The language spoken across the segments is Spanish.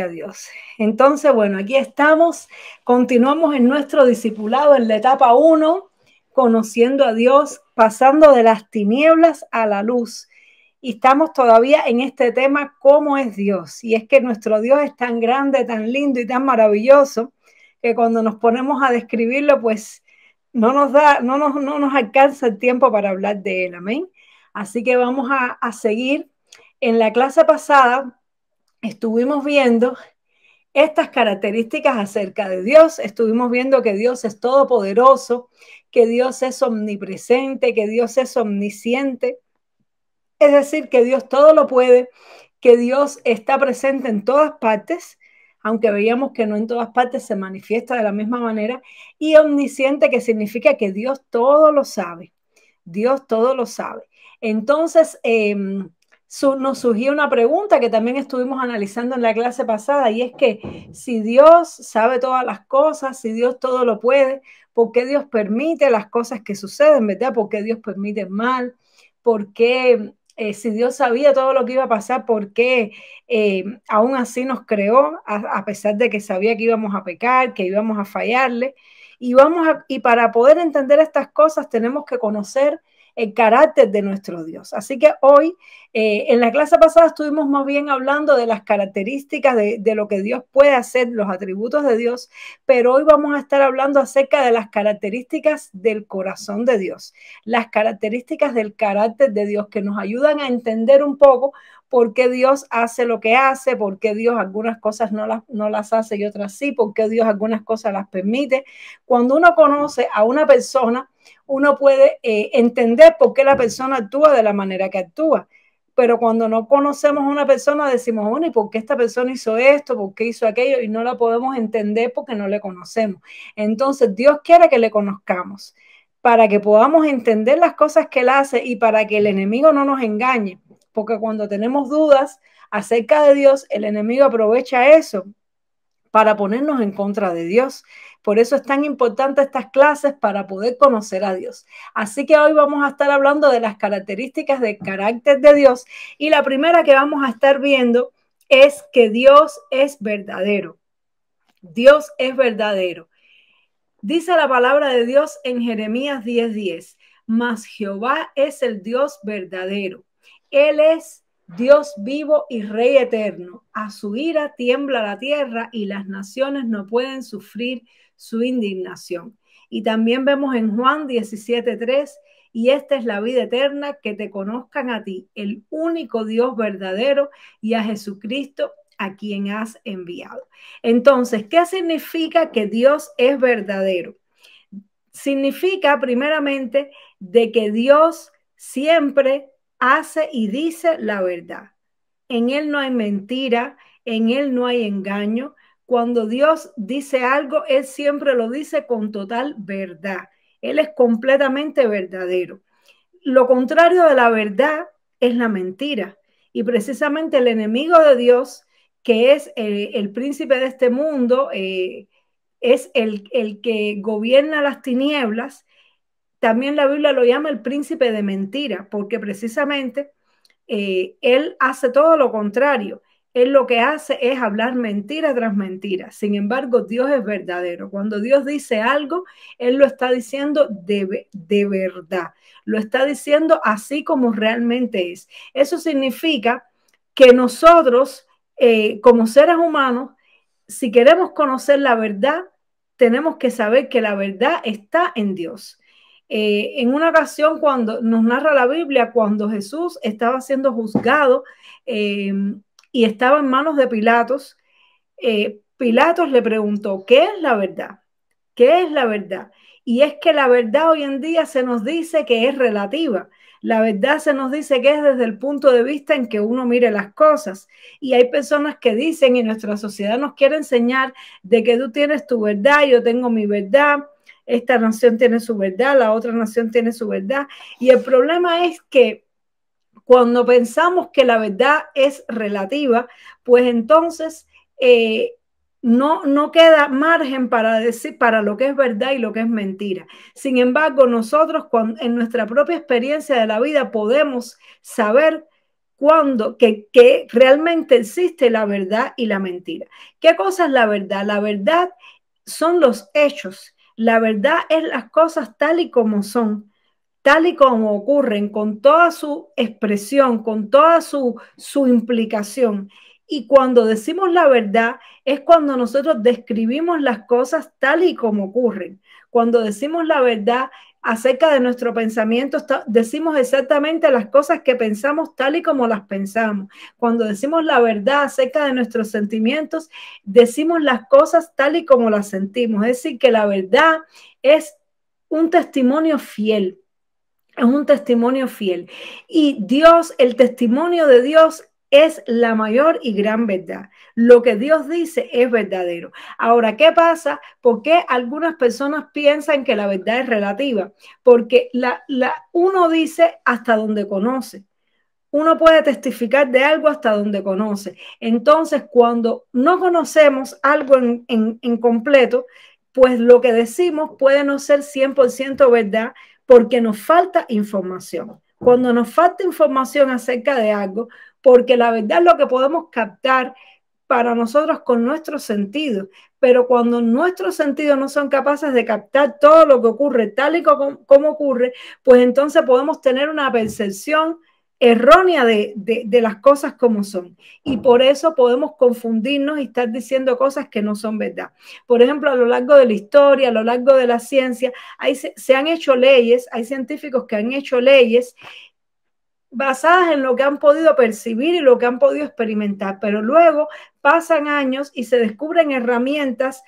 a Dios. Entonces, bueno, aquí estamos, continuamos en nuestro discipulado en la etapa 1, conociendo a Dios, pasando de las tinieblas a la luz. Y estamos todavía en este tema, ¿cómo es Dios? Y es que nuestro Dios es tan grande, tan lindo y tan maravilloso, que cuando nos ponemos a describirlo, pues no nos, da, no nos, no nos alcanza el tiempo para hablar de él, amén. Así que vamos a, a seguir. En la clase pasada estuvimos viendo estas características acerca de Dios. Estuvimos viendo que Dios es todopoderoso, que Dios es omnipresente, que Dios es omnisciente. Es decir, que Dios todo lo puede, que Dios está presente en todas partes, aunque veíamos que no en todas partes se manifiesta de la misma manera, y omnisciente, que significa que Dios todo lo sabe. Dios todo lo sabe. Entonces, em, nos surgió una pregunta que también estuvimos analizando en la clase pasada y es que si Dios sabe todas las cosas, si Dios todo lo puede, ¿por qué Dios permite las cosas que suceden, verdad? ¿Por qué Dios permite mal? ¿Por qué eh, si Dios sabía todo lo que iba a pasar, ¿por qué eh, aún así nos creó, a, pesar de que sabía que íbamos a pecar, que íbamos a fallarle? Y, vamos y para poder entender estas cosas tenemos que conocer el carácter de nuestro Dios. Así que hoy, eh, en la clase pasada estuvimos más bien hablando de las características de, lo que Dios puede hacer, los atributos de Dios, pero hoy vamos a estar hablando acerca de las características del corazón de Dios, las características del carácter de Dios que nos ayudan a entender un poco por qué Dios hace lo que hace, por qué Dios algunas cosas no las, no las hace y otras sí, por qué Dios algunas cosas las permite. Cuando uno conoce a una persona, uno puede eh, entender por qué la persona actúa de la manera que actúa. Pero cuando no conocemos a una persona, decimos, bueno, ¿y por qué esta persona hizo esto? ¿Por qué hizo aquello? Y no la podemos entender porque no le conocemos. Entonces, Dios quiere que le conozcamos para que podamos entender las cosas que él hace y para que el enemigo no nos engañe porque cuando tenemos dudas acerca de Dios, el enemigo aprovecha eso para ponernos en contra de Dios. Por eso es tan importante estas clases para poder conocer a Dios. Así que hoy vamos a estar hablando de las características de carácter de Dios y la primera que vamos a estar viendo es que Dios es verdadero. Dios es verdadero. Dice la palabra de Dios en Jeremías 10:10, mas Jehová es el Dios verdadero él es Dios vivo y Rey eterno. A su ira tiembla la tierra y las naciones no pueden sufrir su indignación. Y también vemos en Juan 17:3, y esta es la vida eterna, que te conozcan a ti, el único Dios verdadero, y a Jesucristo a quien has enviado. Entonces, ¿qué significa que Dios es verdadero? Significa primeramente de que Dios siempre hace y dice la verdad. En Él no hay mentira, en Él no hay engaño. Cuando Dios dice algo, Él siempre lo dice con total verdad. Él es completamente verdadero. Lo contrario de la verdad es la mentira. Y precisamente el enemigo de Dios, que es eh, el, príncipe de este mundo, eh, es el, el que gobierna las tinieblas, también la Biblia lo llama el príncipe de mentira, porque precisamente eh, él hace todo lo contrario. Él lo que hace es hablar mentira tras mentira. Sin embargo, Dios es verdadero. Cuando Dios dice algo, Él lo está diciendo de, de verdad. Lo está diciendo así como realmente es. Eso significa que nosotros, eh, como seres humanos, si queremos conocer la verdad, tenemos que saber que la verdad está en Dios. Eh, en una ocasión cuando nos narra la Biblia, cuando Jesús estaba siendo juzgado eh, y estaba en manos de Pilatos, eh, Pilatos le preguntó, ¿qué es la verdad? ¿Qué es la verdad? Y es que la verdad hoy en día se nos dice que es relativa. La verdad se nos dice que es desde el punto de vista en que uno mire las cosas. Y hay personas que dicen, y nuestra sociedad nos quiere enseñar, de que tú tienes tu verdad, yo tengo mi verdad, esta nación tiene su verdad, la otra nación tiene su verdad. Y el problema es que cuando pensamos que la verdad es relativa, pues entonces eh, no, no queda margen para decir para lo que es verdad y lo que es mentira. Sin embargo, nosotros en nuestra propia experiencia de la vida podemos saber cuándo que, que, realmente existe la verdad y la mentira. ¿Qué cosa es la verdad? La verdad son los hechos la verdad es las cosas tal y como son, tal y como ocurren, con toda su expresión, con toda su, implicación. Y cuando decimos la verdad es cuando nosotros describimos las cosas tal y como ocurren. Cuando decimos la verdad acerca de nuestro pensamiento, decimos exactamente las cosas que pensamos tal y como las pensamos. Cuando decimos la verdad acerca de nuestros sentimientos, decimos las cosas tal y como las sentimos. Es decir, que la verdad es un testimonio fiel. Es un testimonio fiel. Y Dios, el testimonio de Dios es la mayor y gran verdad. Lo que Dios dice es verdadero. Ahora, ¿qué pasa? porque algunas personas piensan que la verdad es relativa? Porque la, uno dice hasta donde conoce. Uno puede testificar de algo hasta donde conoce. Entonces, cuando no conocemos algo en, en completo, pues lo que decimos puede no ser 100% verdad porque nos falta información. Cuando nos falta información acerca de algo, porque la verdad es lo que podemos captar para nosotros con nuestro sentido pero cuando nuestros sentidos no son capaces de captar todo lo que ocurre tal y como, ocurre, pues entonces podemos tener una percepción errónea de, las cosas como son. Y por eso podemos confundirnos y estar diciendo cosas que no son verdad. Por ejemplo, a lo largo de la historia, a lo largo de la ciencia, se han hecho leyes, hay científicos que han hecho leyes basadas en lo que han podido percibir y lo que han podido experimentar, pero luego pasan años y se descubren herramientas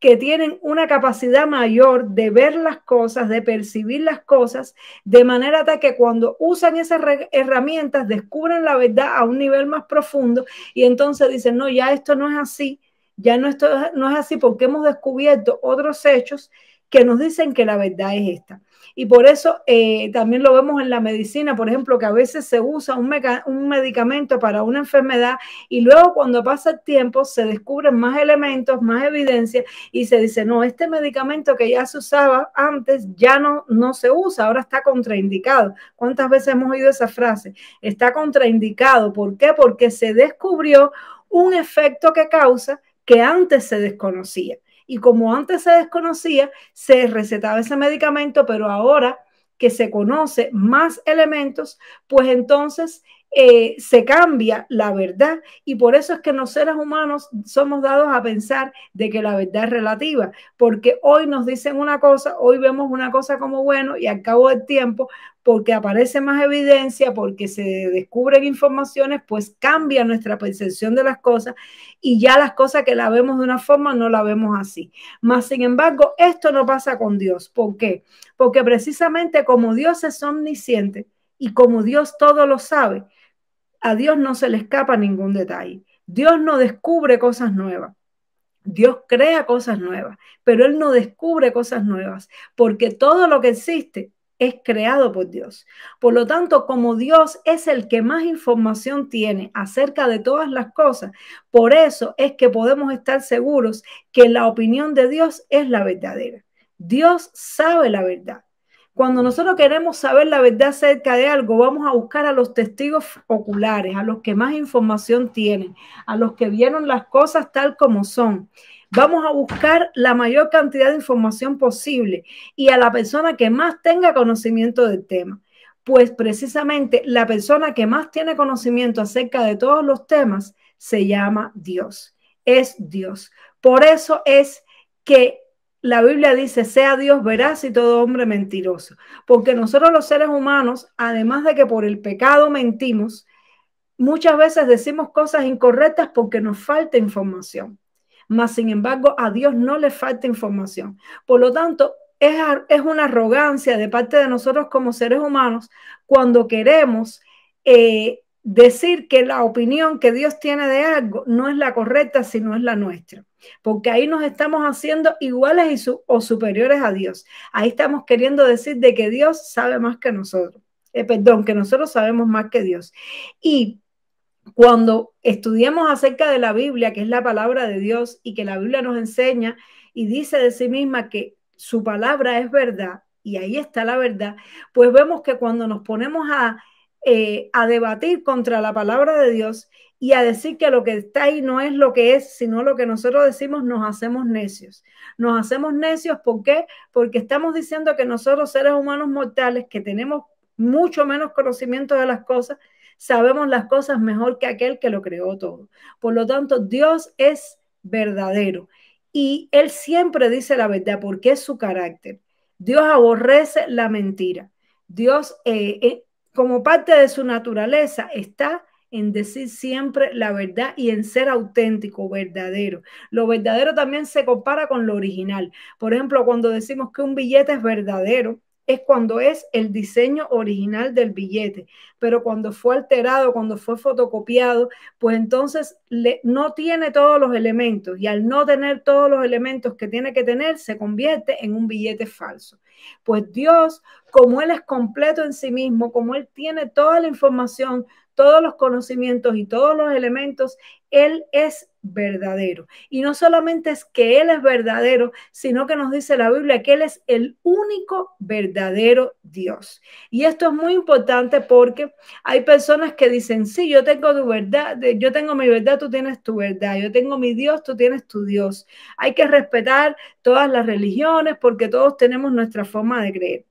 que tienen una capacidad mayor de ver las cosas, de percibir las cosas, de manera tal que cuando usan esas herramientas descubren la verdad a un nivel más profundo y entonces dicen, no, ya esto no es así, ya no, esto no es así porque hemos descubierto otros hechos que nos dicen que la verdad es esta. Y por eso eh, también lo vemos en la medicina, por ejemplo, que a veces se usa un, un, medicamento para una enfermedad y luego cuando pasa el tiempo se descubren más elementos, más evidencia y se dice, no, este medicamento que ya se usaba antes ya no, no se usa, ahora está contraindicado. ¿Cuántas veces hemos oído esa frase? Está contraindicado. ¿Por qué? Porque se descubrió un efecto que causa que antes se desconocía y como antes se desconocía, se recetaba ese medicamento, pero ahora que se conoce más elementos, pues entonces eh, se cambia la verdad y por eso es que los seres humanos somos dados a pensar de que la verdad es relativa, porque hoy nos dicen una cosa, hoy vemos una cosa como bueno y al cabo del tiempo, porque aparece más evidencia, porque se descubren informaciones, pues cambia nuestra percepción de las cosas y ya las cosas que la vemos de una forma no la vemos así. Más sin embargo, esto no pasa con Dios. ¿Por qué? Porque precisamente como Dios es omnisciente y como Dios todo lo sabe, a Dios no se le escapa ningún detalle. Dios no descubre cosas nuevas. Dios crea cosas nuevas, pero Él no descubre cosas nuevas, porque todo lo que existe es creado por Dios. Por lo tanto, como Dios es el que más información tiene acerca de todas las cosas, por eso es que podemos estar seguros que la opinión de Dios es la verdadera. Dios sabe la verdad. Cuando nosotros queremos saber la verdad acerca de algo, vamos a buscar a los testigos oculares, a los que más información tienen, a los que vieron las cosas tal como son. Vamos a buscar la mayor cantidad de información posible y a la persona que más tenga conocimiento del tema. Pues precisamente la persona que más tiene conocimiento acerca de todos los temas se llama Dios. Es Dios. Por eso es que la Biblia dice, sea Dios veraz y todo hombre mentiroso. Porque nosotros los seres humanos, además de que por el pecado mentimos, muchas veces decimos cosas incorrectas porque nos falta información. Mas, sin embargo, a Dios no le falta información. Por lo tanto, es, es una arrogancia de parte de nosotros como seres humanos cuando queremos eh, decir que la opinión que Dios tiene de algo no es la correcta, sino es la nuestra. Porque ahí nos estamos haciendo iguales o superiores a Dios. Ahí estamos queriendo decir de que Dios sabe más que nosotros. Eh, perdón, que nosotros sabemos más que Dios. Y cuando estudiamos acerca de la Biblia, que es la palabra de Dios y que la Biblia nos enseña y dice de sí misma que su palabra es verdad, y ahí está la verdad, pues vemos que cuando nos ponemos a eh, a debatir contra la palabra de Dios y a decir que lo que está ahí no es lo que es, sino lo que nosotros decimos, nos hacemos necios. Nos hacemos necios, ¿por qué? Porque estamos diciendo que nosotros seres humanos mortales, que tenemos mucho menos conocimiento de las cosas, sabemos las cosas mejor que aquel que lo creó todo. Por lo tanto, Dios es verdadero y Él siempre dice la verdad porque es su carácter. Dios aborrece la mentira. Dios eh, eh, como parte de su naturaleza está en decir siempre la verdad y en ser auténtico, verdadero. Lo verdadero también se compara con lo original. Por ejemplo, cuando decimos que un billete es verdadero, es cuando es el diseño original del billete, pero cuando fue alterado, cuando fue fotocopiado, pues entonces no tiene todos los elementos y al no tener todos los elementos que tiene que tener, se convierte en un billete falso. Pues Dios, como Él es completo en sí mismo, como Él tiene toda la información, todos los conocimientos y todos los elementos, él es verdadero. Y no solamente es que Él es verdadero, sino que nos dice la Biblia que Él es el único verdadero Dios. Y esto es muy importante porque hay personas que dicen, sí, yo tengo tu verdad, yo tengo mi verdad, tú tienes tu verdad, yo tengo mi Dios, tú tienes tu Dios. Hay que respetar todas las religiones porque todos tenemos nuestra forma de creer.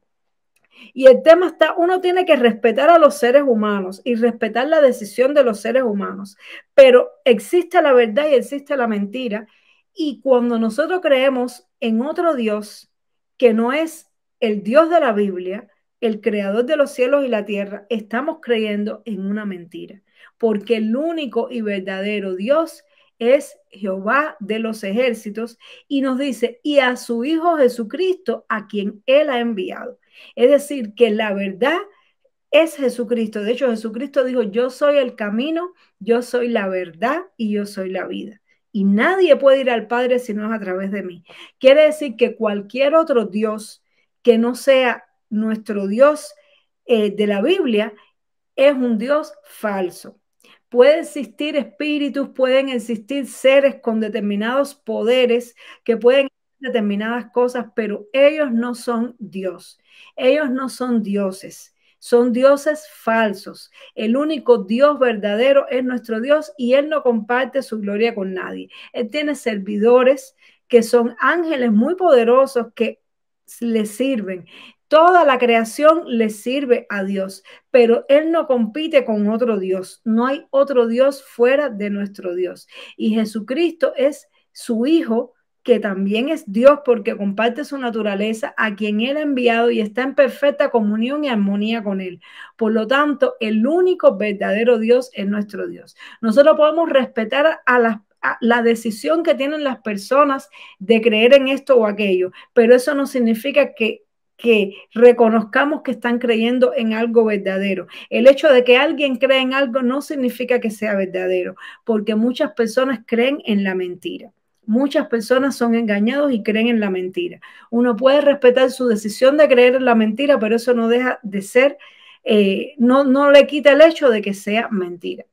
Y el tema está, uno tiene que respetar a los seres humanos y respetar la decisión de los seres humanos, pero existe la verdad y existe la mentira. Y cuando nosotros creemos en otro Dios que no es el Dios de la Biblia, el creador de los cielos y la tierra, estamos creyendo en una mentira, porque el único y verdadero Dios es Jehová de los ejércitos y nos dice, y a su Hijo Jesucristo, a quien Él ha enviado. Es decir, que la verdad es Jesucristo. De hecho, Jesucristo dijo, yo soy el camino, yo soy la verdad y yo soy la vida. Y nadie puede ir al Padre si no es a través de mí. Quiere decir que cualquier otro Dios que no sea nuestro Dios eh, de la Biblia es un Dios falso. Pueden existir espíritus, pueden existir seres con determinados poderes que pueden determinadas cosas, pero ellos no son Dios. Ellos no son dioses. Son dioses falsos. El único Dios verdadero es nuestro Dios y Él no comparte su gloria con nadie. Él tiene servidores que son ángeles muy poderosos que le sirven Toda la creación le sirve a Dios, pero Él no compite con otro Dios. No hay otro Dios fuera de nuestro Dios. Y Jesucristo es su Hijo, que también es Dios porque comparte su naturaleza a quien Él ha enviado y está en perfecta comunión y armonía con Él. Por lo tanto, el único verdadero Dios es nuestro Dios. Nosotros podemos respetar a la decisión que tienen las personas de creer en esto o aquello, pero eso no significa que que reconozcamos que están creyendo en algo verdadero. El hecho de que alguien cree en algo no significa que sea verdadero, porque muchas personas creen en la mentira. Muchas personas son engañados y creen en la mentira. Uno puede respetar su decisión de creer en la mentira, pero eso no deja de ser, eh, no, no le quita el hecho de que sea mentira.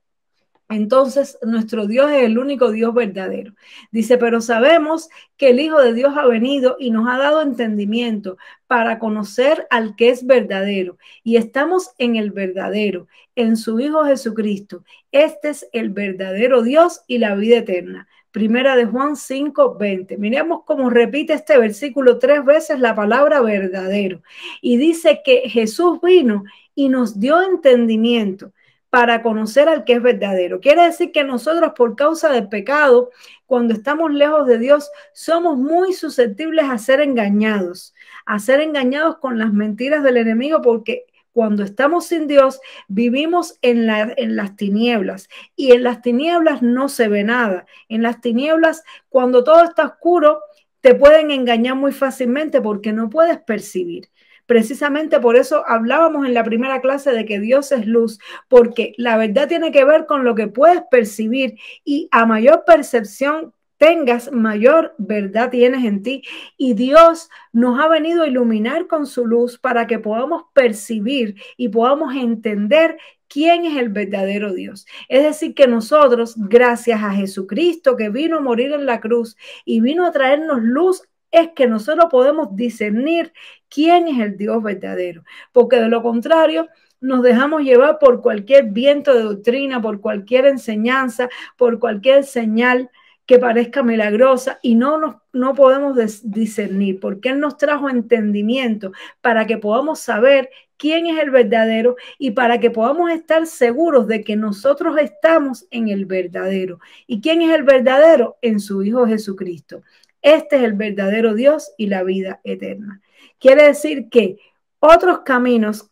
Entonces, nuestro Dios es el único Dios verdadero. Dice, pero sabemos que el Hijo de Dios ha venido y nos ha dado entendimiento para conocer al que es verdadero. Y estamos en el verdadero, en su Hijo Jesucristo. Este es el verdadero Dios y la vida eterna. Primera de Juan 5, 20. Miremos cómo repite este versículo tres veces la palabra verdadero. Y dice que Jesús vino y nos dio entendimiento para conocer al que es verdadero. Quiere decir que nosotros por causa del pecado, cuando estamos lejos de Dios, somos muy susceptibles a ser engañados, a ser engañados con las mentiras del enemigo porque cuando estamos sin Dios, vivimos en, en, las tinieblas y en las tinieblas no se ve nada. En las tinieblas, cuando todo está oscuro, te pueden engañar muy fácilmente porque no puedes percibir. Precisamente por eso hablábamos en la primera clase de que Dios es luz, porque la verdad tiene que ver con lo que puedes percibir y a mayor percepción tengas, mayor verdad tienes en ti. Y Dios nos ha venido a iluminar con su luz para que podamos percibir y podamos entender quién es el verdadero Dios. Es decir, que nosotros, gracias a Jesucristo que vino a morir en la cruz y vino a traernos luz es que nosotros podemos discernir quién es el Dios verdadero, porque de lo contrario nos dejamos llevar por cualquier viento de doctrina, por cualquier enseñanza, por cualquier señal que parezca milagrosa y no, nos, no podemos discernir, porque Él nos trajo entendimiento para que podamos saber quién es el verdadero y para que podamos estar seguros de que nosotros estamos en el verdadero. ¿Y quién es el verdadero? En su Hijo Jesucristo. Este es el verdadero Dios y la vida eterna. Quiere decir que otros caminos,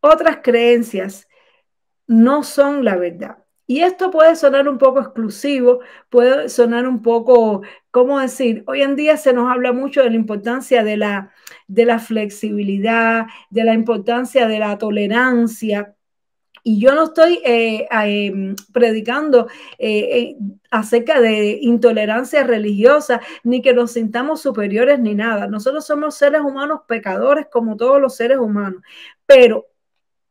otras creencias no son la verdad. Y esto puede sonar un poco exclusivo, puede sonar un poco, ¿cómo decir? Hoy en día se nos habla mucho de la importancia de la, de la flexibilidad, de la importancia de la tolerancia, y yo no estoy eh, em, predicando eh, eh, acerca de intolerancia religiosa, ni que nos sintamos superiores ni nada. Nosotros somos seres humanos pecadores como todos los seres humanos. Pero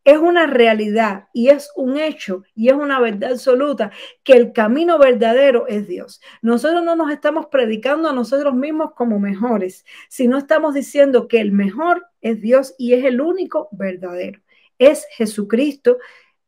es una realidad y es un hecho y es una verdad absoluta que el camino verdadero es Dios. Nosotros no nos estamos predicando a nosotros mismos como mejores, sino estamos diciendo que el mejor es Dios y es el único verdadero. Es Jesucristo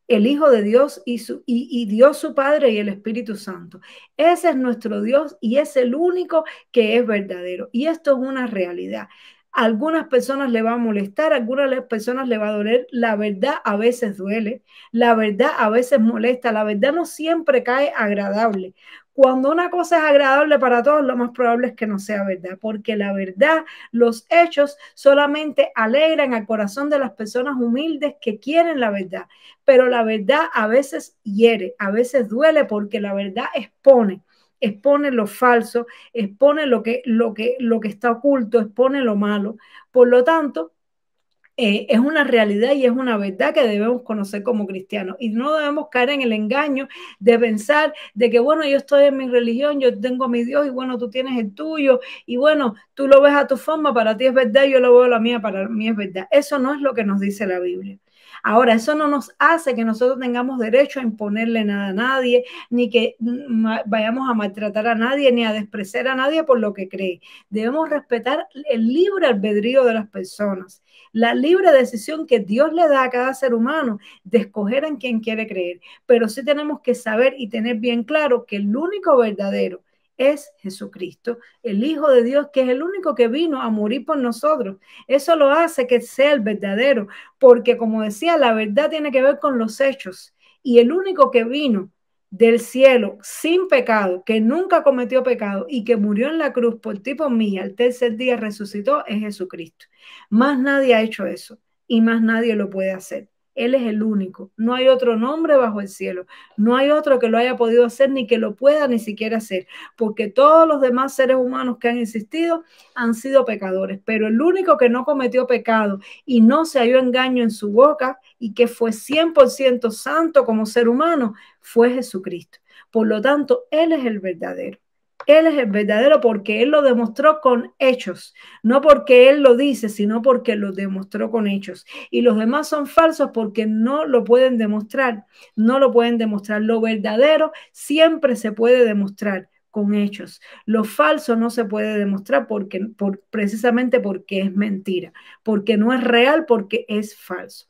el Hijo de Dios y, y, Dios su Padre y el Espíritu Santo. Ese es nuestro Dios y es el único que es verdadero. Y esto es una realidad. algunas personas le va a molestar, algunas personas le va a doler. La verdad a veces duele, la verdad a veces molesta, la verdad no siempre cae agradable. Cuando una cosa es agradable para todos, lo más probable es que no sea verdad, porque la verdad, los hechos solamente alegran al corazón de las personas humildes que quieren la verdad, pero la verdad a veces hiere, a veces duele porque la verdad expone expone lo falso, expone lo que, lo, que, lo que está oculto, expone lo malo. Por lo tanto, eh, es una realidad y es una verdad que debemos conocer como cristianos. Y no debemos caer en el engaño de pensar de que, bueno, yo estoy en mi religión, yo tengo a mi Dios y bueno, tú tienes el tuyo y bueno, tú lo ves a tu forma, para ti es verdad, yo lo veo a la mía, para mí es verdad. Eso no es lo que nos dice la Biblia. Ahora, eso no nos hace que nosotros tengamos derecho a imponerle nada a nadie, ni que vayamos a maltratar a nadie, ni a despreciar a nadie por lo que cree. Debemos respetar el libre albedrío de las personas, la libre decisión que Dios le da a cada ser humano de escoger en quién quiere creer. Pero sí tenemos que saber y tener bien claro que el único verdadero es Jesucristo, el Hijo de Dios, que es el único que vino a morir por nosotros. Eso lo hace que sea el verdadero, porque como decía, la verdad tiene que ver con los hechos. Y el único que vino del cielo sin pecado, que nunca cometió pecado y que murió en la cruz por ti por mí, al tercer día resucitó, es Jesucristo. Más nadie ha hecho eso y más nadie lo puede hacer. Él es el único. No hay otro nombre bajo el cielo. No hay otro que lo haya podido hacer ni que lo pueda ni siquiera hacer. Porque todos los demás seres humanos que han existido han sido pecadores. Pero el único que no cometió pecado y no se halló engaño en su boca y que fue 100% santo como ser humano fue Jesucristo. Por lo tanto, Él es el verdadero. Él es el verdadero porque Él lo demostró con hechos, no porque Él lo dice, sino porque lo demostró con hechos. Y los demás son falsos porque no lo pueden demostrar, no lo pueden demostrar. Lo verdadero siempre se puede demostrar con hechos. Lo falso no se puede demostrar porque, por, precisamente porque es mentira, porque no es real, porque es falso.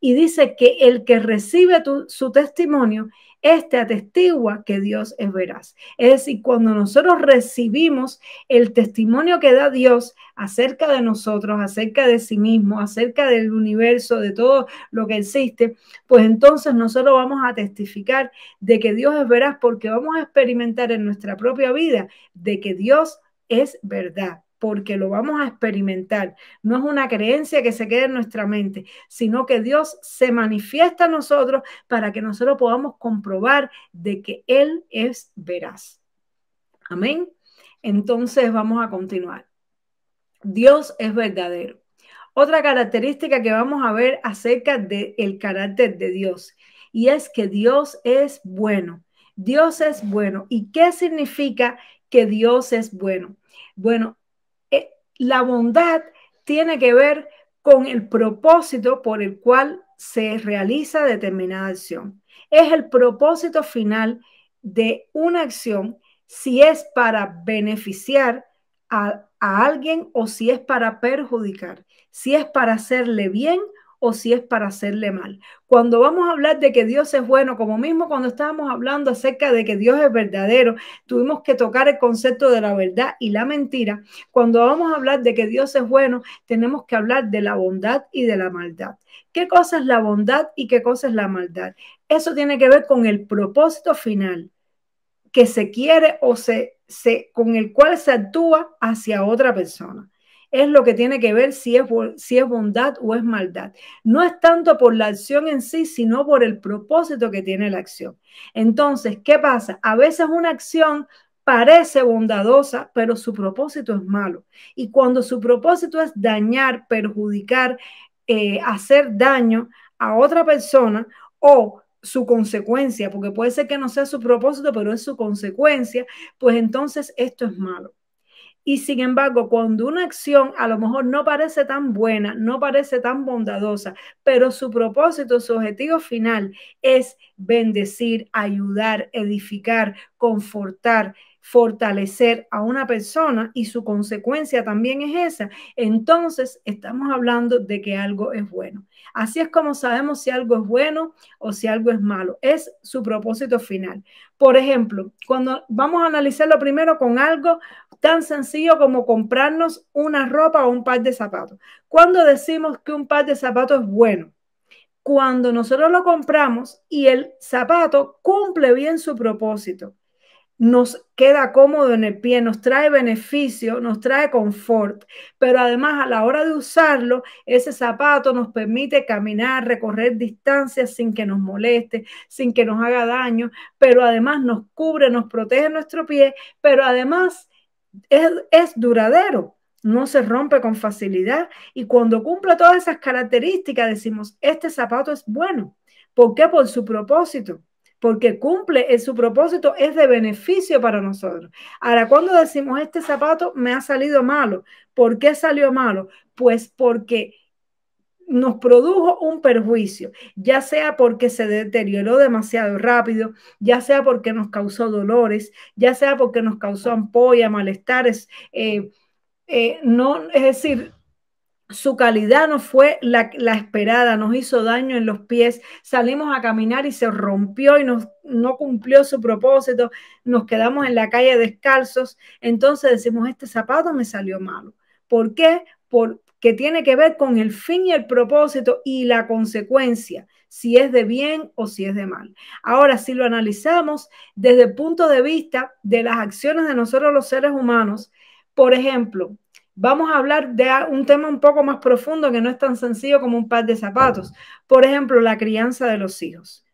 Y dice que el que recibe su testimonio este atestigua que Dios es veraz. Es decir, cuando nosotros recibimos el testimonio que da Dios acerca de nosotros, acerca de sí mismo, acerca del universo, de todo lo que existe, pues entonces nosotros vamos a testificar de que Dios es veraz porque vamos a experimentar en nuestra propia vida de que Dios es verdad porque lo vamos a experimentar. No es una creencia que se quede en nuestra mente, sino que Dios se manifiesta a nosotros para que nosotros podamos comprobar de que Él es veraz. Amén. Entonces vamos a continuar. Dios es verdadero. Otra característica que vamos a ver acerca del el carácter de Dios y es que Dios es bueno. Dios es bueno. ¿Y qué significa que Dios es bueno? Bueno, la bondad tiene que ver con el propósito por el cual se realiza determinada acción. Es el propósito final de una acción si es para beneficiar a, alguien o si es para perjudicar, si es para hacerle bien o si es para hacerle mal. Cuando vamos a hablar de que Dios es bueno, como mismo cuando estábamos hablando acerca de que Dios es verdadero, tuvimos que tocar el concepto de la verdad y la mentira. Cuando vamos a hablar de que Dios es bueno, tenemos que hablar de la bondad y de la maldad. ¿Qué cosa es la bondad y qué cosa es la maldad? Eso tiene que ver con el propósito final que se quiere o se con el cual se actúa hacia otra persona es lo que tiene que ver si es, si es bondad o es maldad. No es tanto por la acción en sí, sino por el propósito que tiene la acción. Entonces, ¿qué pasa? A veces una acción parece bondadosa, pero su propósito es malo. Y cuando su propósito es dañar, perjudicar, eh, hacer daño a otra persona o su consecuencia, porque puede ser que no sea su propósito, pero es su consecuencia, pues entonces esto es malo. Y sin embargo, cuando una acción a lo mejor no parece tan buena, no parece tan bondadosa, pero su propósito, su objetivo final es bendecir, ayudar, edificar, confortar, fortalecer a una persona y su consecuencia también es esa, entonces estamos hablando de que algo es bueno. Así es como sabemos si algo es bueno o si algo es malo. Es su propósito final. Por ejemplo, cuando vamos a analizarlo primero con algo tan sencillo como comprarnos una ropa o un par de zapatos. Cuando decimos que un par de zapatos es bueno, cuando nosotros lo compramos y el zapato cumple bien su propósito nos queda cómodo en el pie, nos trae beneficio, nos trae confort, pero además a la hora de usarlo, ese zapato nos permite caminar, recorrer distancias sin que nos moleste, sin que nos haga daño, pero además nos cubre, nos protege nuestro pie, pero además es, duradero no se rompe con facilidad y cuando cumple todas esas características decimos, este zapato es bueno. ¿Por qué? Por su propósito porque cumple en su propósito, es de beneficio para nosotros. Ahora, cuando decimos, este zapato me ha salido malo, ¿por qué salió malo? Pues porque nos produjo un perjuicio, ya sea porque se deterioró demasiado rápido, ya sea porque nos causó dolores, ya sea porque nos causó ampolla, malestares. Eh, eh, no, es decir, su calidad no fue la, esperada, nos hizo daño en los pies, salimos a caminar y se rompió y no cumplió su propósito, nos quedamos en la calle descalzos, entonces decimos, este zapato me salió malo. ¿Por qué? Porque tiene que ver con el fin y el propósito y la consecuencia, si es de bien o si es de mal. Ahora, si lo analizamos desde el punto de vista de las acciones de nosotros los seres humanos, por ejemplo, vamos a hablar de un tema un poco más profundo que no es tan sencillo como un par de zapatos. Por ejemplo, la crianza de los hijos.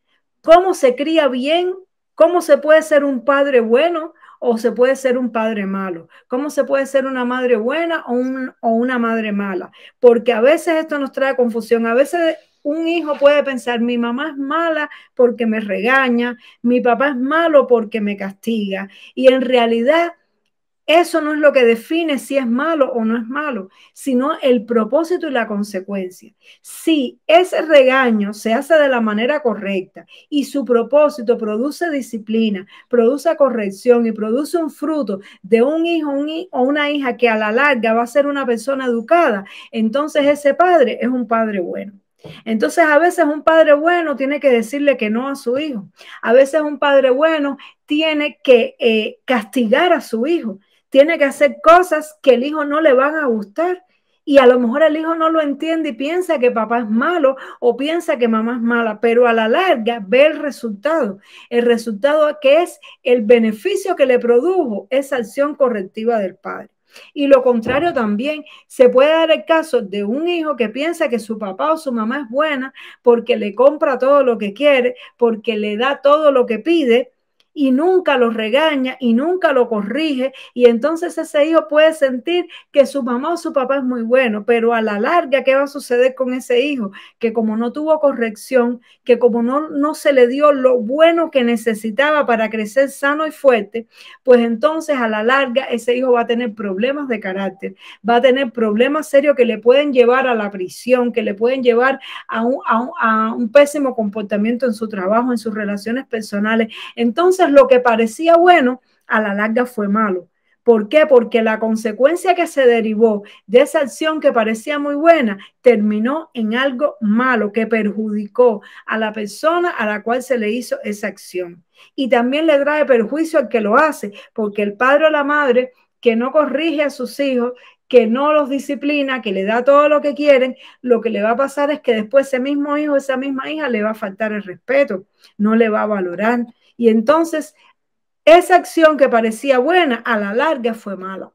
¿Cómo se cría bien? ¿Cómo se puede ser un padre bueno o se puede ser un padre malo? ¿Cómo se puede ser una madre buena o, un, o una madre mala? Porque a veces esto nos trae confusión. A veces un hijo puede pensar, mi mamá es mala porque me regaña, mi papá es malo porque me castiga. Y en realidad eso no es lo que define si es malo o no es malo, sino el propósito y la consecuencia. Si ese regaño se hace de la manera correcta y su propósito produce disciplina, produce corrección y produce un fruto de un hijo o una hija que a la larga va a ser una persona educada, entonces ese padre es un padre bueno. Entonces a veces un padre bueno tiene que decirle que no a su hijo. A veces un padre bueno tiene que eh, castigar a su hijo tiene que hacer cosas que el hijo no le van a gustar. Y a lo mejor el hijo no lo entiende y piensa que papá es malo o piensa que mamá es mala, pero a la larga ve el resultado, el resultado que es el beneficio que le produjo esa acción correctiva del padre. Y lo contrario también, se puede dar el caso de un hijo que piensa que su papá o su mamá es buena porque le compra todo lo que quiere, porque le da todo lo que pide, y nunca lo regaña y nunca lo corrige y entonces ese hijo puede sentir que su mamá o su papá es muy bueno, pero a la larga, ¿qué va a suceder con ese hijo? Que como no tuvo corrección, que como no, no se le dio lo bueno que necesitaba para crecer sano y fuerte, pues entonces a la larga ese hijo va a tener problemas de carácter, va a tener problemas serios que le pueden llevar a la prisión, que le pueden llevar a un, a a un pésimo comportamiento en su trabajo, en sus relaciones personales. Entonces, lo que parecía bueno, a la larga fue malo. ¿Por qué? Porque la consecuencia que se derivó de esa acción que parecía muy buena terminó en algo malo que perjudicó a la persona a la cual se le hizo esa acción. Y también le trae perjuicio al que lo hace, porque el padre o la madre que no corrige a sus hijos, que no los disciplina, que le da todo lo que quieren, lo que le va a pasar es que después ese mismo hijo, esa misma hija le va a faltar el respeto, no le va a valorar, y entonces esa acción que parecía buena a la larga fue mala.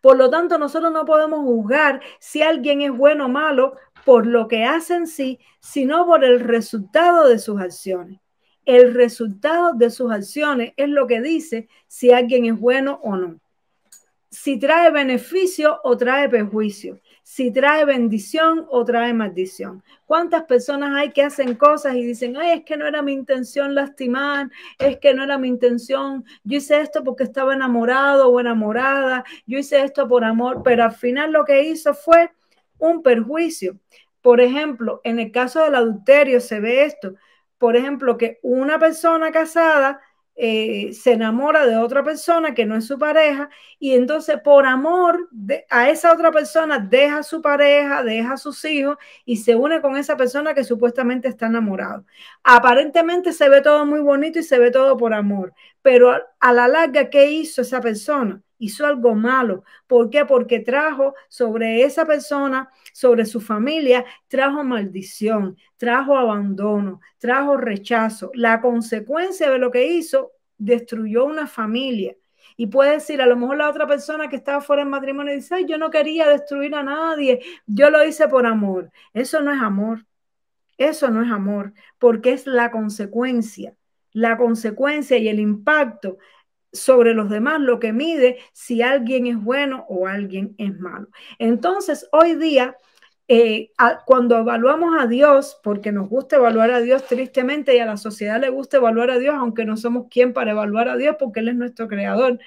Por lo tanto, nosotros no podemos juzgar si alguien es bueno o malo por lo que hace en sí, sino por el resultado de sus acciones. El resultado de sus acciones es lo que dice si alguien es bueno o no. Si trae beneficio o trae perjuicio si trae bendición o trae maldición. ¿Cuántas personas hay que hacen cosas y dicen, ay, es que no era mi intención lastimar, es que no era mi intención, yo hice esto porque estaba enamorado o enamorada, yo hice esto por amor, pero al final lo que hizo fue un perjuicio. Por ejemplo, en el caso del adulterio se ve esto. Por ejemplo, que una persona casada eh, se enamora de otra persona que no es su pareja y entonces por amor a esa otra persona deja a su pareja, deja a sus hijos y se une con esa persona que supuestamente está enamorado. Aparentemente se ve todo muy bonito y se ve todo por amor, pero a, a la larga, ¿qué hizo esa persona? hizo algo malo. ¿Por qué? Porque trajo sobre esa persona, sobre su familia, trajo maldición, trajo abandono, trajo rechazo. La consecuencia de lo que hizo destruyó una familia. Y puede decir, a lo mejor la otra persona que estaba fuera en matrimonio dice, yo no quería destruir a nadie, yo lo hice por amor. Eso no es amor, eso no es amor, porque es la consecuencia, la consecuencia y el impacto sobre los demás lo que mide si alguien es bueno o alguien es malo. Entonces, hoy día, eh, cuando evaluamos a Dios, porque nos gusta evaluar a Dios tristemente y a la sociedad le gusta evaluar a Dios, aunque no somos quien para evaluar a Dios porque Él es nuestro creador,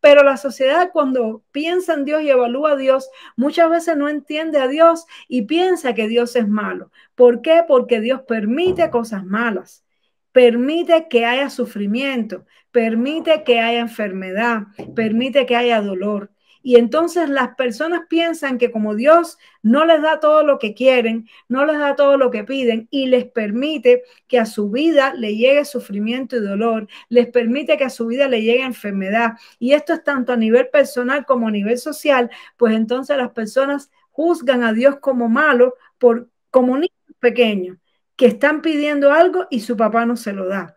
pero la sociedad cuando piensa en Dios y evalúa a Dios, muchas veces no entiende a Dios y piensa que Dios es malo. ¿Por qué? Porque Dios permite cosas malas permite que haya sufrimiento, permite que haya enfermedad, permite que haya dolor. Y entonces las personas piensan que como Dios no les da todo lo que quieren, no les da todo lo que piden y les permite que a su vida le llegue sufrimiento y dolor, les permite que a su vida le llegue enfermedad. Y esto es tanto a nivel personal como a nivel social, pues entonces las personas juzgan a Dios como malo por, como niño pequeño que están pidiendo algo y su papá no se lo da.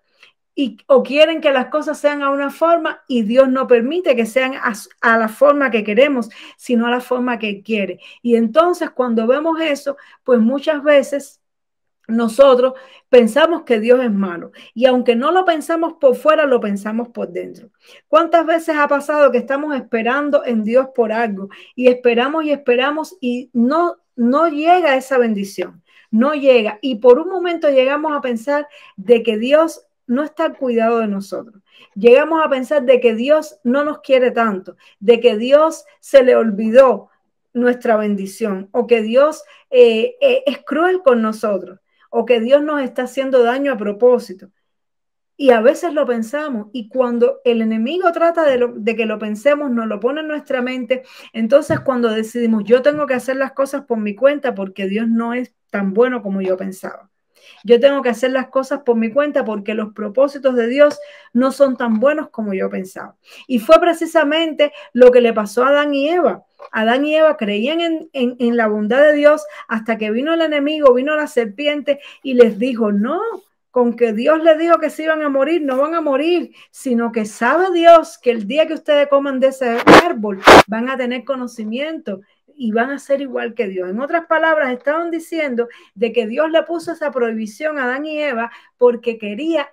Y, o quieren que las cosas sean a una forma y Dios no permite que sean a, la forma que queremos, sino a la forma que quiere. Y entonces cuando vemos eso, pues muchas veces nosotros pensamos que Dios es malo. Y aunque no lo pensamos por fuera, lo pensamos por dentro. ¿Cuántas veces ha pasado que estamos esperando en Dios por algo y esperamos y esperamos y no, no llega esa bendición? no llega. Y por un momento llegamos a pensar de que Dios no está al cuidado de nosotros. Llegamos a pensar de que Dios no nos quiere tanto, de que Dios se le olvidó nuestra bendición o que Dios eh, eh, es cruel con nosotros o que Dios nos está haciendo daño a propósito. Y a veces lo pensamos y cuando el enemigo trata de, que lo pensemos, nos lo pone en nuestra mente, entonces cuando decidimos yo tengo que hacer las cosas por mi cuenta porque Dios no es tan bueno como yo pensaba. Yo tengo que hacer las cosas por mi cuenta porque los propósitos de Dios no son tan buenos como yo pensaba. Y fue precisamente lo que le pasó a Adán y Eva. Adán y Eva creían en la bondad de Dios hasta que vino el enemigo, vino la serpiente y les dijo, no, con que Dios le dijo que se iban a morir, no van a morir, sino que sabe Dios que el día que ustedes coman de ese árbol van a tener conocimiento y van a ser igual que Dios. En otras palabras, estaban diciendo de que Dios le puso esa prohibición a Adán y Eva porque quería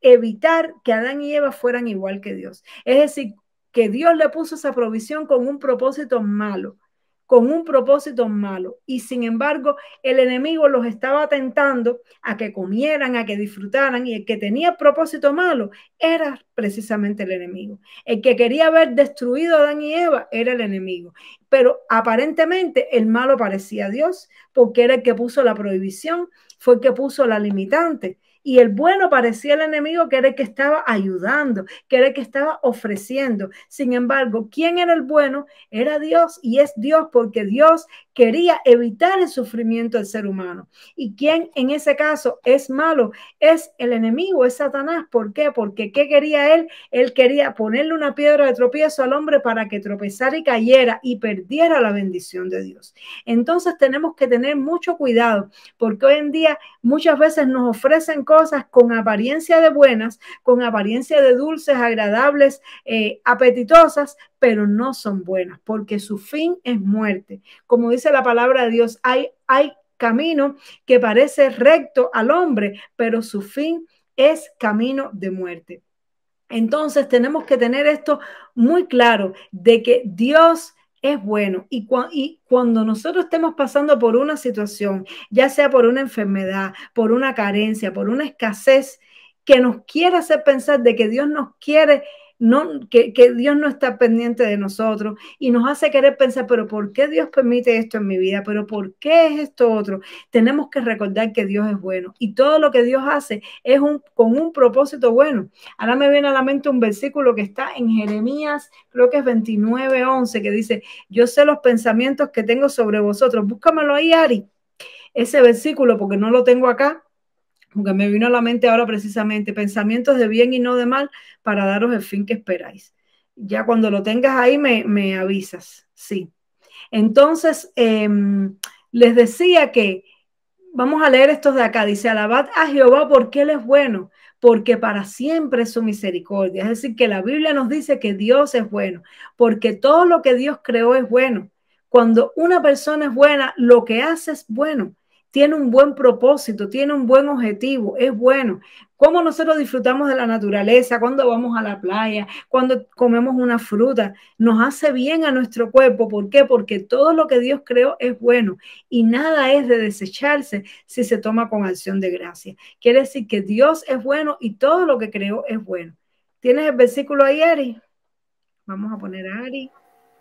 evitar que Adán y Eva fueran igual que Dios. Es decir, que Dios le puso esa prohibición con un propósito malo con un propósito malo. Y sin embargo, el enemigo los estaba tentando a que comieran, a que disfrutaran, y el que tenía propósito malo era precisamente el enemigo. El que quería haber destruido a Adán y Eva era el enemigo. Pero aparentemente el malo parecía a Dios porque era el que puso la prohibición, fue el que puso la limitante, y el bueno parecía el enemigo que era el que estaba ayudando, que era el que estaba ofreciendo. Sin embargo, ¿quién era el bueno? Era Dios y es Dios porque Dios quería evitar el sufrimiento del ser humano. Y quien en ese caso es malo es el enemigo, es Satanás. ¿Por qué? Porque ¿qué quería él? Él quería ponerle una piedra de tropiezo al hombre para que tropezara y cayera y perdiera la bendición de Dios. Entonces tenemos que tener mucho cuidado porque hoy en día muchas veces nos ofrecen cosas con apariencia de buenas, con apariencia de dulces, agradables, eh, apetitosas, pero no son buenas, porque su fin es muerte. Como dice la palabra de Dios, hay, hay camino que parece recto al hombre, pero su fin es camino de muerte. Entonces tenemos que tener esto muy claro, de que Dios es bueno. Y, y, cuando nosotros estemos pasando por una situación, ya sea por una enfermedad, por una carencia, por una escasez, que nos quiera hacer pensar de que Dios nos quiere que, Dios no está pendiente de nosotros y nos hace querer pensar, pero ¿por qué Dios permite esto en mi vida? ¿Pero por qué es esto otro? Tenemos que recordar que Dios es bueno y todo lo que Dios hace es un, con un propósito bueno. Ahora me viene a la mente un versículo que está en Jeremías, creo que es 29, 11, que dice, yo sé los pensamientos que tengo sobre vosotros. Búscamelo ahí, Ari, ese versículo, porque no lo tengo acá porque me vino a la mente ahora precisamente, pensamientos de bien y no de mal para daros el fin que esperáis. Ya cuando lo tengas ahí me, me avisas, sí. Entonces, em, les decía que, vamos a leer estos de acá, dice, alabad a Jehová porque Él es bueno, porque para siempre es su misericordia. Es decir, que la Biblia nos dice que Dios es bueno, porque todo lo que Dios creó es bueno. Cuando una persona es buena, lo que hace es bueno tiene un buen propósito, tiene un buen objetivo, es bueno. Cómo nosotros disfrutamos de la naturaleza, cuando vamos a la playa, cuando comemos una fruta, nos hace bien a nuestro cuerpo. ¿Por qué? Porque todo lo que Dios creó es bueno y nada es de desecharse si se toma con acción de gracia. Quiere decir que Dios es bueno y todo lo que creó es bueno. ¿Tienes el versículo ahí, Ari? Vamos a poner a Ari.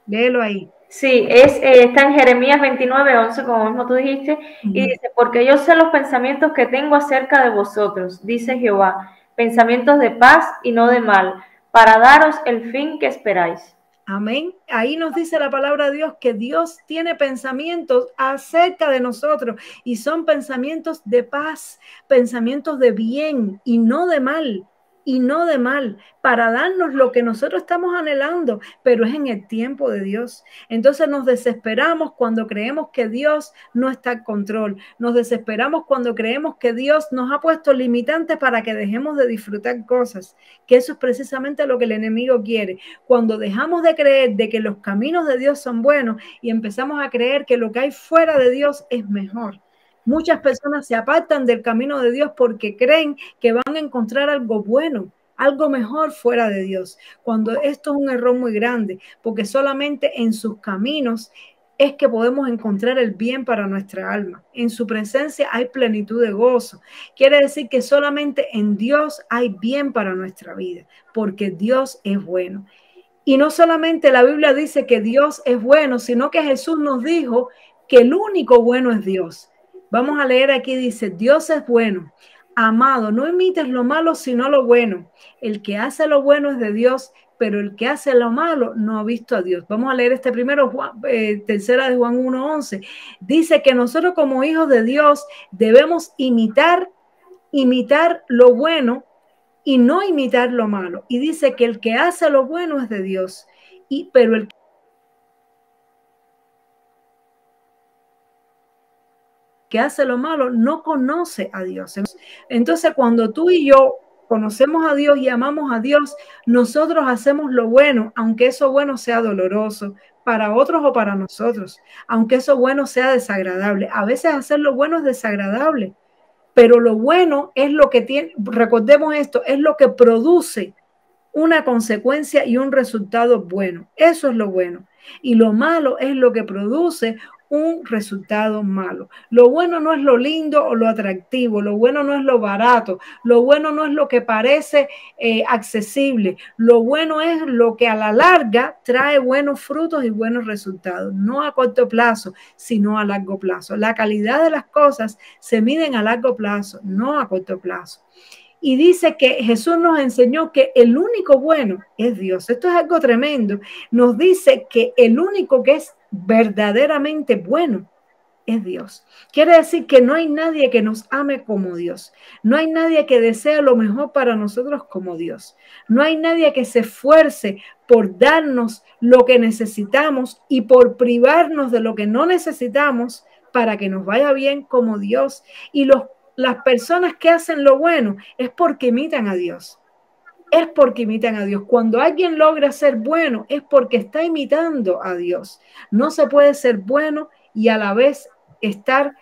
Léelo ahí. Sí, es, eh, está en Jeremías 29, 11, como mismo tú dijiste, y dice, porque yo sé los pensamientos que tengo acerca de vosotros, dice Jehová, pensamientos de paz y no de mal, para daros el fin que esperáis. Amén. Ahí nos dice la palabra de Dios que Dios tiene pensamientos acerca de nosotros y son pensamientos de paz, pensamientos de bien y no de mal y no de mal, para darnos lo que nosotros estamos anhelando, pero es en el tiempo de Dios. Entonces nos desesperamos cuando creemos que Dios no está en control, nos desesperamos cuando creemos que Dios nos ha puesto limitantes para que dejemos de disfrutar cosas, que eso es precisamente lo que el enemigo quiere. Cuando dejamos de creer de que los caminos de Dios son buenos y empezamos a creer que lo que hay fuera de Dios es mejor Muchas personas se apartan del camino de Dios porque creen que van a encontrar algo bueno, algo mejor fuera de Dios, cuando esto es un error muy grande, porque solamente en sus caminos es que podemos encontrar el bien para nuestra alma. En su presencia hay plenitud de gozo. Quiere decir que solamente en Dios hay bien para nuestra vida, porque Dios es bueno. Y no solamente la Biblia dice que Dios es bueno, sino que Jesús nos dijo que el único bueno es Dios. Vamos a leer aquí, dice, Dios es bueno. Amado, no imites lo malo, sino lo bueno. El que hace lo bueno es de Dios, pero el que hace lo malo no ha visto a Dios. Vamos a leer este primero, eh, tercera de Juan 1.11. Dice que nosotros como hijos de Dios debemos imitar, imitar lo bueno y no imitar lo malo. Y dice que el que hace lo bueno es de Dios, y, pero el hace lo malo no conoce a Dios. Entonces, cuando tú y yo conocemos a Dios y amamos a Dios, nosotros hacemos lo bueno, aunque eso bueno sea doloroso para otros o para nosotros, aunque eso bueno sea desagradable. A veces hacer lo bueno es desagradable, pero lo bueno es lo que tiene, recordemos esto, es lo que produce una consecuencia y un resultado bueno. Eso es lo bueno. Y lo malo es lo que produce un resultado malo. Lo bueno no es lo lindo o lo atractivo, lo bueno no es lo barato, lo bueno no es lo que parece eh, accesible, lo bueno es lo que a la larga trae buenos frutos y buenos resultados, no a corto plazo, sino a largo plazo. La calidad de las cosas se miden a largo plazo, no a corto plazo y dice que Jesús nos enseñó que el único bueno es Dios. Esto es algo tremendo. Nos dice que el único que es verdaderamente bueno es Dios. Quiere decir que no hay nadie que nos ame como Dios. No hay nadie que desea lo mejor para nosotros como Dios. No hay nadie que se esfuerce por darnos lo que necesitamos y por privarnos de lo que no necesitamos para que nos vaya bien como Dios. Y los las personas que hacen lo bueno es porque imitan a Dios. Es porque imitan a Dios. Cuando alguien logra ser bueno es porque está imitando a Dios. No se puede ser bueno y a la vez estar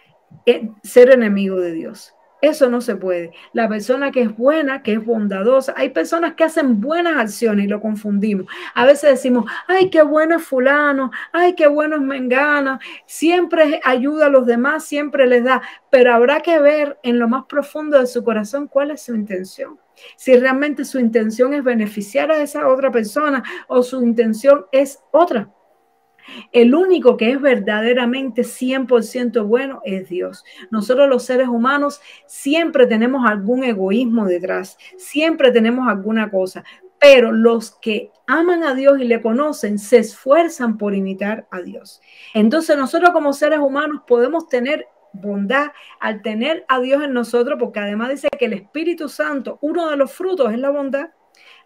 ser enemigo de Dios. Eso no se puede. La persona que es buena, que es bondadosa, hay personas que hacen buenas acciones y lo confundimos. A veces decimos, ay, qué bueno es fulano, ay, qué bueno es Mengana, siempre ayuda a los demás, siempre les da, pero habrá que ver en lo más profundo de su corazón cuál es su intención. Si realmente su intención es beneficiar a esa otra persona o su intención es otra. El único que es verdaderamente 100% bueno es Dios. Nosotros los seres humanos siempre tenemos algún egoísmo detrás, siempre tenemos alguna cosa, pero los que aman a Dios y le conocen se esfuerzan por imitar a Dios. Entonces nosotros como seres humanos podemos tener bondad al tener a Dios en nosotros, porque además dice que el Espíritu Santo, uno de los frutos es la bondad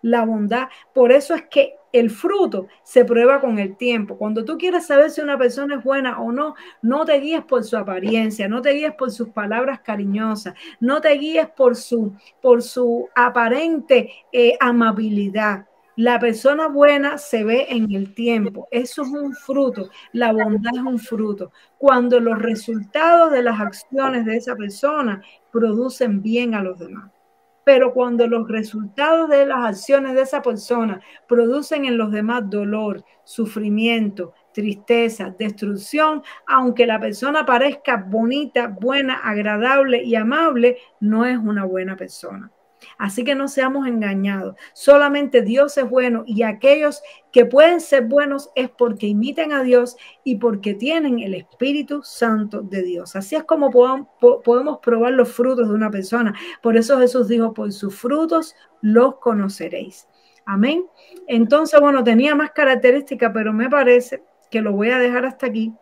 la bondad. Por eso es que el fruto se prueba con el tiempo. Cuando tú quieres saber si una persona es buena o no, no te guíes por su apariencia, no te guíes por sus palabras cariñosas, no te guíes por su, por su aparente eh, amabilidad. La persona buena se ve en el tiempo. Eso es un fruto. La bondad es un fruto. Cuando los resultados de las acciones de esa persona producen bien a los demás. Pero cuando los resultados de las acciones de esa persona producen en los demás dolor, sufrimiento, tristeza, destrucción, aunque la persona parezca bonita, buena, agradable y amable, no es una buena persona. Así que no seamos engañados. Solamente Dios es bueno y aquellos que pueden ser buenos es porque imiten a Dios y porque tienen el Espíritu Santo de Dios. Así es como podemos probar los frutos de una persona. Por eso Jesús dijo, por sus frutos los conoceréis. Amén. Entonces, bueno, tenía más características, pero me parece que lo voy a dejar hasta aquí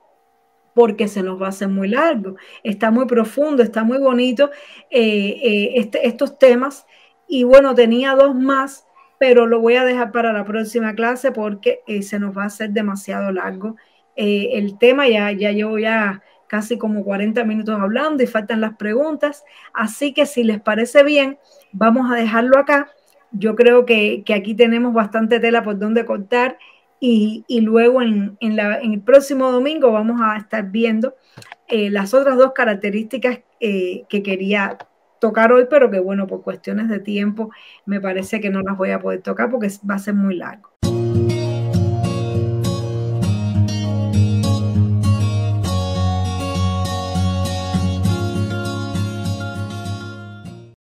porque se nos va a hacer muy largo. Está muy profundo, está muy bonito eh, eh, este, estos temas. Y bueno, tenía dos más, pero lo voy a dejar para la próxima clase porque eh, se nos va a hacer demasiado largo el tema. Ya, ya llevo ya casi como 40 minutos hablando y faltan las preguntas. Así que si les parece bien, vamos a dejarlo acá. Yo creo que, que aquí tenemos bastante tela por donde cortar y, luego en, la, en, el próximo domingo vamos a estar viendo eh, las otras dos características eh, que quería tocar hoy, pero que bueno, por cuestiones de tiempo me parece que no las voy a poder tocar porque va a ser muy largo.